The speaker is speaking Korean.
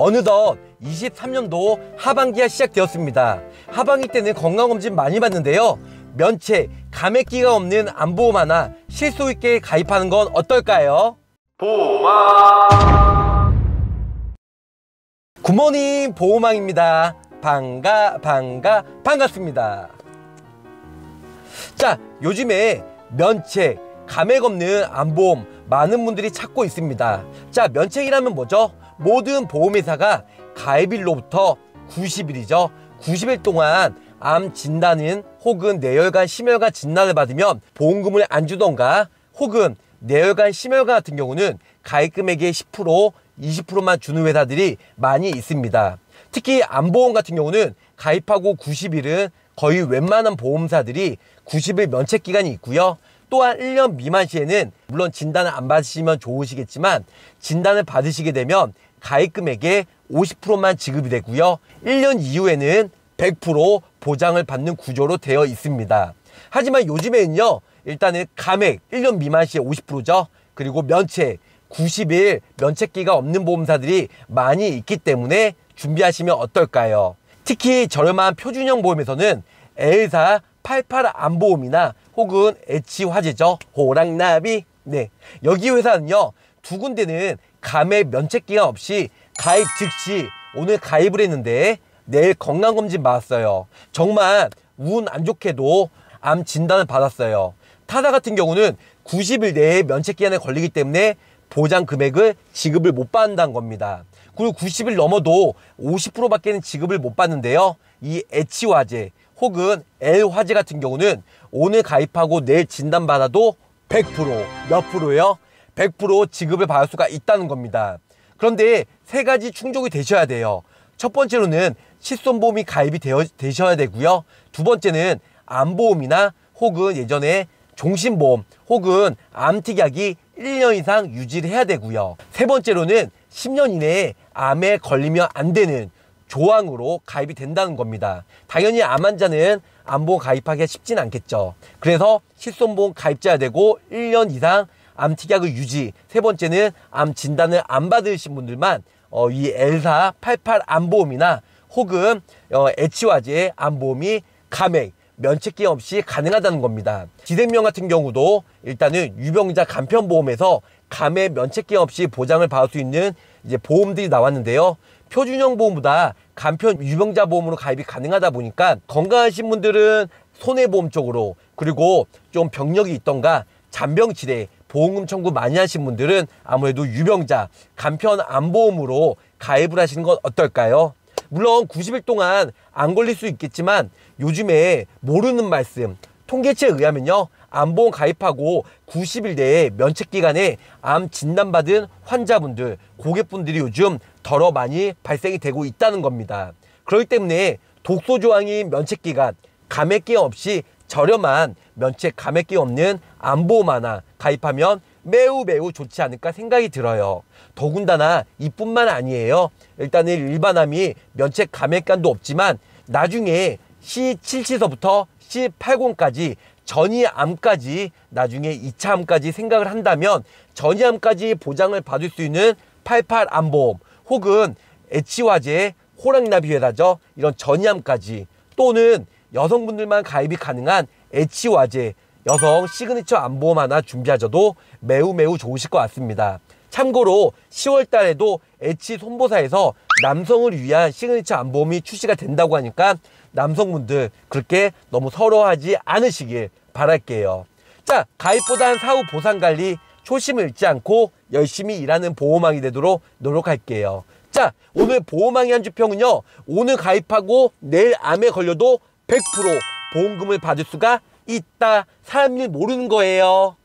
어느덧 23년도 하반기가 시작되었습니다. 하반기 때는 건강검진 많이 받는데요. 면체, 감액기가 없는 안보험 하나 실속 있게 가입하는 건 어떨까요? 보호망 굿모닝 보호망입니다. 반가 반가 반갑습니다. 자 요즘에 면책, 감액 없는 안보험 많은 분들이 찾고 있습니다. 자 면책이라면 뭐죠? 모든 보험회사가 가입일로부터 90일이죠. 90일 동안 암진단은 혹은 뇌혈관 심혈관 진단을 받으면 보험금을 안 주던가 혹은 뇌혈관 심혈관 같은 경우는 가입금액의 10% 20%만 주는 회사들이 많이 있습니다. 특히 암보험 같은 경우는 가입하고 90일은 거의 웬만한 보험사들이 90일 면책 기간이 있고요. 또한 1년 미만 시에는 물론 진단을 안 받으시면 좋으시겠지만 진단을 받으시게 되면 가입금액에 50%만 지급이 되고요. 1년 이후에는 100% 보장을 받는 구조로 되어 있습니다. 하지만 요즘에는요. 일단은 감액 1년 미만 시에 50%죠. 그리고 면책 90일 면책기가 없는 보험사들이 많이 있기 때문에 준비하시면 어떨까요? 특히 저렴한 표준형 보험에서는 L사 88 안보험이나 혹은 H화재죠. 호랑나비. 네. 여기 회사는요. 두 군데는 감액 면책 기간 없이 가입 즉시 오늘 가입을 했는데 내일 건강검진 받았어요. 정말 운 안 좋게도 암 진단을 받았어요. 타다 같은 경우는 90일 내에 면책기간에 걸리기 때문에 보장 금액을 지급을 못 받는다는 겁니다. 그리고 90일 넘어도 50%밖에는 지급을 못 받는데요. 이 H화재 혹은 L화재 같은 경우는 오늘 가입하고 내일 진단받아도 100%몇 프로요? 예100% 지급을 받을 수가 있다는 겁니다. 그런데 세 가지 충족이 되셔야 돼요. 첫 번째로는 실손보험이 가입이 되어, 되셔야 되고요. 두 번째는 암보험이나 혹은 예전에 종신보험 혹은 암특약이 1년 이상 유지를 해야 되고요. 세 번째로는 10년 이내에 암에 걸리면 안 되는 조항으로 가입이 된다는 겁니다. 당연히 암 환자는 암보험 가입하기가 쉽진 않겠죠. 그래서 실손보험 가입자야 되고 1년 이상 암 특약을 유지, 세 번째는 암 진단을 안 받으신 분들만 어, 이 엘사 88 암보험이나 혹은 어, H화제 암보험이 감액, 면책기간 없이 가능하다는 겁니다. 기생명 같은 경우도 일단은 유병자 간편보험에서 감액 면책기간 없이 보장을 받을 수 있는 이제 보험들이 나왔는데요. 표준형 보험보다 간편 유병자 보험으로 가입이 가능하다 보니까 건강하신 분들은 손해보험 쪽으로 그리고 좀 병력이 있던가 잔병 지대 보험금 청구 많이 하신 분들은 아무래도 유병자, 간편 안보험으로 가입을 하시는 건 어떨까요? 물론 90일 동안 안 걸릴 수 있겠지만 요즘에 모르는 말씀, 통계치에 의하면요. 암보험 가입하고 90일 내에 면책기간에 암 진단받은 환자분들, 고객분들이 요즘 더러 많이 발생이 되고 있다는 겁니다. 그렇기 때문에 독소조항인 면책기간, 감액기간 없이 저렴한 면책 감액기 없는 암보험 하나 가입하면 매우 매우 좋지 않을까 생각이 들어요. 더군다나 이뿐만 아니에요. 일단은 일반함이 면책 감액감도 없지만 나중에 C7시서부터 C80까지 전이암까지 나중에 2차암까지 생각을 한다면 전이암까지 보장을 받을 수 있는 88암 보험 혹은 애치화재, 호랑나비회사죠 이런 전이암까지 또는 여성분들만 가입이 가능한 애치화재 여성 시그니처 안보험 하나 준비하셔도 매우 매우 좋으실 것 같습니다. 참고로 10월 달에도 에치 손보사에서 남성을 위한 시그니처 안보험이 출시가 된다고 하니까 남성분들 그렇게 너무 서러워하지 않으시길 바랄게요. 자, 가입보단 사후 보상관리 초심을 잃지 않고 열심히 일하는 보호망이 되도록 노력할게요. 자, 오늘 보호망의 한 주평은요. 오늘 가입하고 내일 암에 걸려도 100% 보험금을 받을 수가 있다 사람들이 모르는 거예요